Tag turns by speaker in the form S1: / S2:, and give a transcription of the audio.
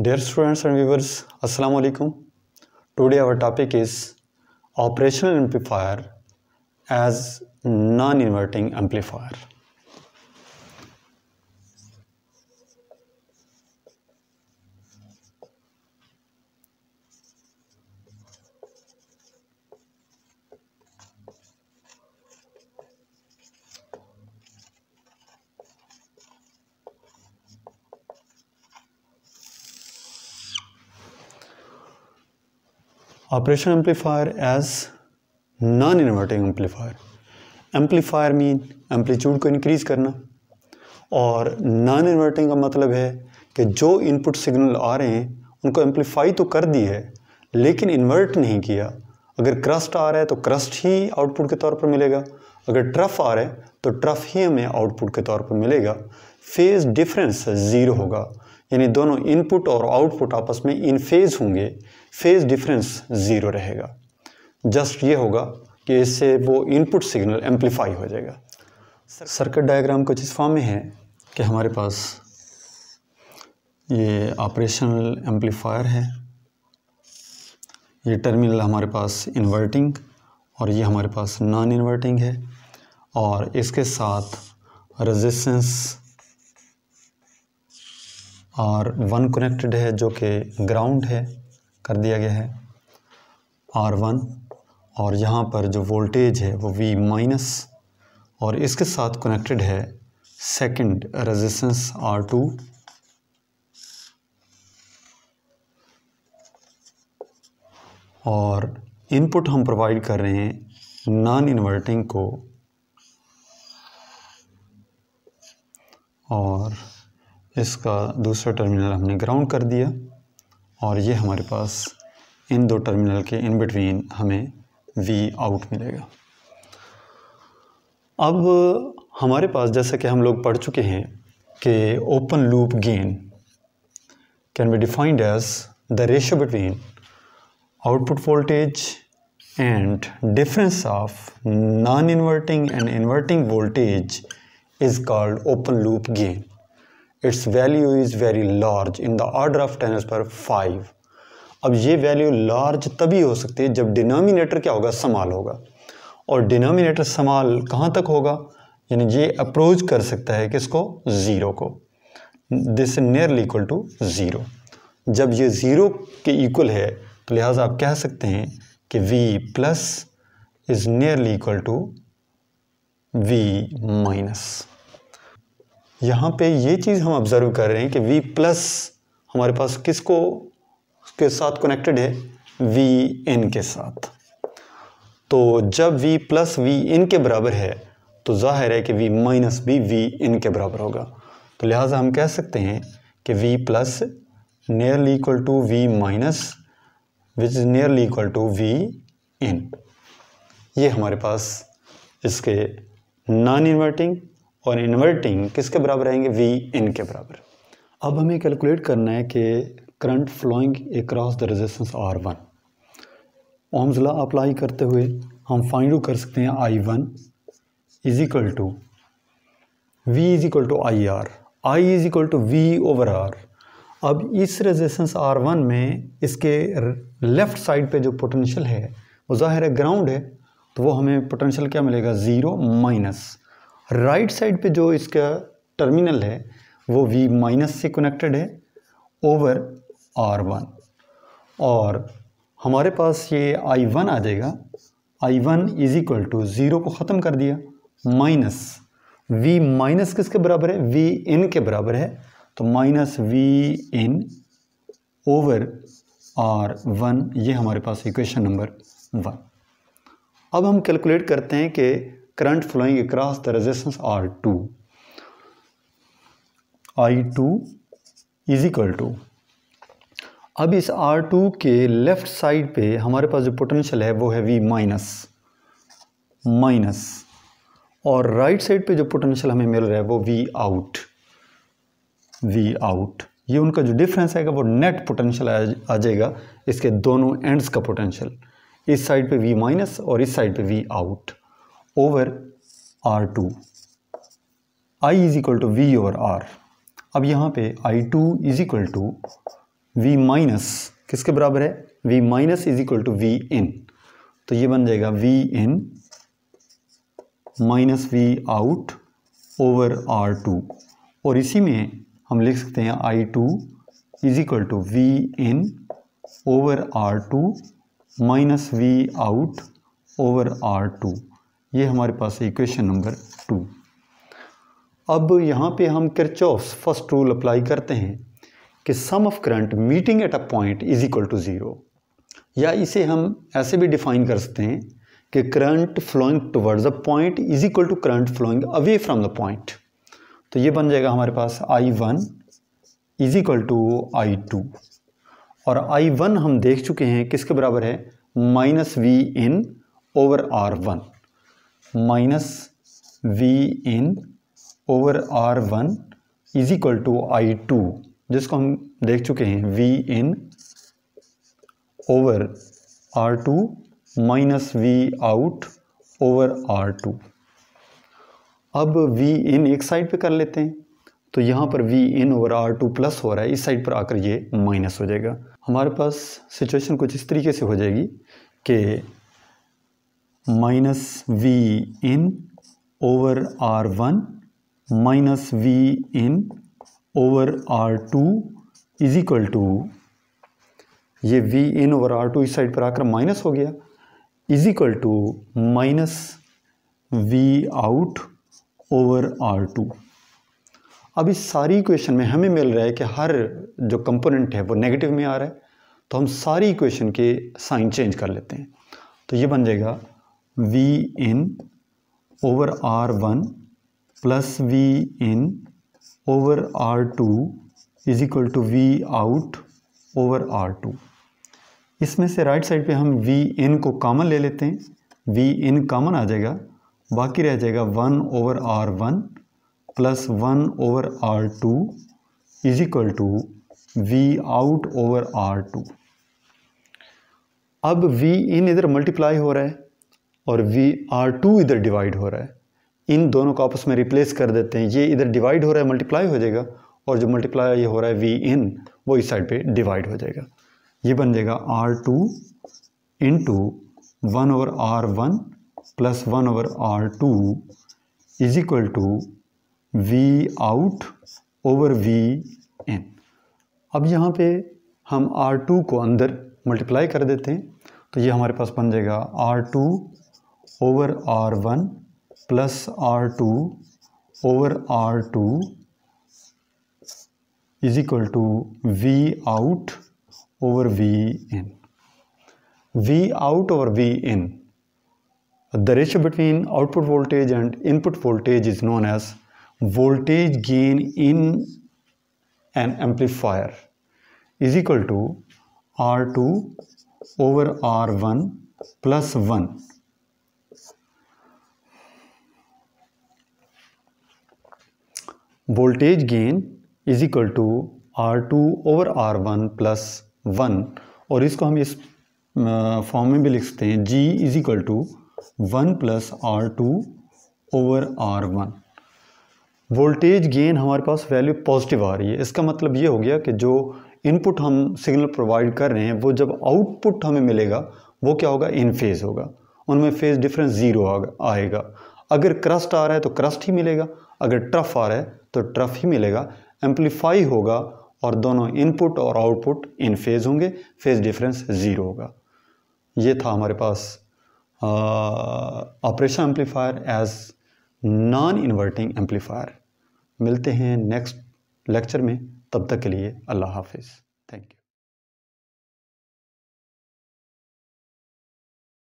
S1: Dear students and viewers, Assalamu alaikum. Today our topic is operational amplifier as non-inverting amplifier. Operation amplifier as non inverting amplifier amplifier mean amplitude को increase करना और non inverting का मतलब है कि जो input signal आ रहे हैं उनको एम्पलीफाई तो कर दी है लेकिन इन्वर्ट नहीं किया अगर क्रस्ट आ रहा है तो क्रस्ट ही आउटपुट के तौर पर मिलेगा अगर ट्रफ आ रहा है तो ट्रफ ही हमें आउटपुट के तौर पर मिलेगा फेज़ डिफरेंस ज़ीरो होगा यानी दोनों इनपुट और आउटपुट आपस में इन फेज़ होंगे फेज़ डिफरेंस ज़ीरो रहेगा जस्ट ये होगा कि इससे वो इनपुट सिग्नल एम्पलीफाई हो जाएगा सर्किट डायग्राम कुछ इस फॉर्म में है कि हमारे पास ये ऑपरेशनल एम्पलीफायर है ये टर्मिनल हमारे पास इन्वर्टिंग और ये हमारे पास नॉन इन्वर्टिंग है और इसके साथ रेजिस्टेंस और वन कनेक्टेड है जो कि ग्राउंड है कर दिया गया है आर वन और यहाँ पर जो वोल्टेज है वो वी माइनस और इसके साथ कनेक्टेड है सेकंड रेजिस्टेंस आर टू और इनपुट हम प्रोवाइड कर रहे हैं नॉन इन्वर्टिंग को और इसका दूसरा टर्मिनल हमने ग्राउंड कर दिया और ये हमारे पास इन दो टर्मिनल के इन बिटवीन हमें वी आउट मिलेगा अब हमारे पास जैसा कि हम लोग पढ़ चुके हैं कि open loop gain can be defined as the ratio between output voltage and difference of non inverting and inverting voltage is called open loop gain its value is very large in the order of ten पर five अब ये value large तभी हो सकती है जब denominator क्या होगा समाल होगा और डिनोमिनेटर समाल कहाँ तक होगा यानी ये अप्रोच कर सकता है किसको ज़ीरो को this nearly equal to zero जब ये ज़ीरो के इक्वल है तो लिहाजा आप कह सकते हैं कि v plus is nearly equal to v minus यहाँ पे ये चीज़ हम ऑब्ज़र्व कर रहे हैं कि V प्लस हमारे पास किसको के साथ कनेक्टेड है वी इन के साथ तो जब V प्लस वी इन के बराबर है तो जाहिर है कि V माइनस भी वी इन के बराबर होगा तो लिहाजा हम कह सकते हैं कि V plus nearly equal to V minus which is nearly equal to V in ये हमारे पास इसके नॉन इन्वर्टिंग और इन्वर्टिंग किसके बराबर रहेंगे वी इन के बराबर अब हमें कैलकुलेट करना है कि current flowing across the resistance R one ohms apply करते हुए हम फाइंड आउट कर सकते हैं I one is equal to V is equal to I R I is equal to V over R अब इस रेजिस्टेंस आर वन में इसके लेफ़्ट साइड पे जो पोटेंशियल है वो ज़ाहिर है ग्राउंड है तो वो हमें पोटेंशियल क्या मिलेगा ज़ीरो माइनस राइट साइड पे जो इसका टर्मिनल है वो V माइनस से कनेक्टेड है ओवर आर वन और हमारे पास ये आई वन आ जाएगा I one is equal to zero को ख़त्म कर दिया माइनस वी माइनस किसके बराबर है वी इन के बराबर है तो minus V in over R one ये हमारे पास इक्वेशन नंबर वन अब हम कैलकुलेट करते हैं कि current flowing across the resistance R2. I2 is equal to अब इस R2 के लेफ़्ट साइड पे हमारे पास जो पोटेंशियल है वो है V माइनस माइनस और राइट right साइड पे जो पोटेंशियल हमें मिल रहा है वो V आउट V आउट ये उनका जो डिफरेंस आएगा वो नेट पोटेंशियल आ जाएगा इसके दोनों एंड्स का पोटेंशियल इस साइड पे V माइनस और इस साइड पे V out over R two I is equal to V over R अब यहाँ पे I two is equal to V minus किसके बराबर है V minus is equal to V in तो ये बन जाएगा V in minus V out over R two और इसी में हम लिख सकते हैं I two is equal to V in over R two minus V out over R to ये हमारे पास है इक्वेशन नंबर टू अब यहाँ पे हम किरचॉफ्स फर्स्ट रूल अप्लाई करते हैं कि sum of current meeting at a point is equal to zero या इसे हम ऐसे भी डिफाइन कर सकते हैं कि current flowing towards a point is equal to current flowing away from the point तो ये बन जाएगा हमारे पास I one is equal to I two और आई वन हम देख चुके हैं किसके बराबर है minus V in over R one minus V in over R one is equal to I two जिसको हम देख चुके हैं V in over R two minus V out over R two अब वी इन एक साइड पे कर लेते हैं तो यहाँ पर V in over R two plus हो रहा है इस साइड पर आकर ये माइनस हो जाएगा हमारे पास सिचुएशन कुछ इस तरीके से हो जाएगी कि minus V in over R one minus V in over R two is equal to ये V in over R two इस साइड पर आकर माइनस हो गया is equal to minus V out over R two अब इस सारी equation में हमें मिल रहा है कि हर जो कंपोनेंट है वो नेगेटिव में आ रहा है तो हम सारी इक्वेशन के साइन चेंज कर लेते हैं तो ये बन जाएगा V in over R one plus V in over R two is equal to V out over R two इसमें से राइट साइड पे हम वी इन को कॉमन ले लेते हैं वी इन कॉमन आ जाएगा बाकी रह जाएगा one over R one plus one over R two is equal to V out over R two अब वी इन इधर मल्टीप्लाई हो रहा है और वी आर टू इधर डिवाइड हो रहा है इन दोनों को आपस में रिप्लेस कर देते हैं ये इधर डिवाइड हो रहा है मल्टीप्लाई हो जाएगा और जो मल्टीप्लाई ये हो रहा है वी इन वो इस साइड पे डिवाइड हो जाएगा ये बन जाएगा R two into one over R one plus one over R two is equal to V out over V in अब यहाँ पे हम आर टू को अंदर मल्टीप्लाई कर देते हैं तो ये हमारे पास बन जाएगा R two over R1 plus R2 over R2 is equal to V out over V in. V out over V in. The ratio between output voltage and input voltage is known as voltage gain in an amplifier is equal to R2 over R1 plus 1 voltage gain is equal to R two over R one plus one और इसको हम इस form में भी लिखते हैं G is equal to one plus R two over R one voltage gain हमारे पास वैल्यू पॉजिटिव आ रही है इसका मतलब ये हो गया कि जो इनपुट हम सिग्नल प्रोवाइड कर रहे हैं वो जब आउटपुट हमें मिलेगा वो क्या होगा इन फेज़ होगा उनमें फेज़ डिफरेंस ज़ीरो आएगा अगर क्रस्ट आ रहा है तो क्रस्ट ही मिलेगा अगर ट्रफ आ रहा है तो ट्रफ ही मिलेगा एम्पलीफाई होगा और दोनों इनपुट और आउटपुट इन फेज़ होंगे फेज़ डिफरेंस ज़ीरो होगा ये था हमारे पास operation amplifier as non inverting amplifier मिलते हैं नेक्स्ट लेक्चर में तब तक के लिए अल्लाह हाफिज़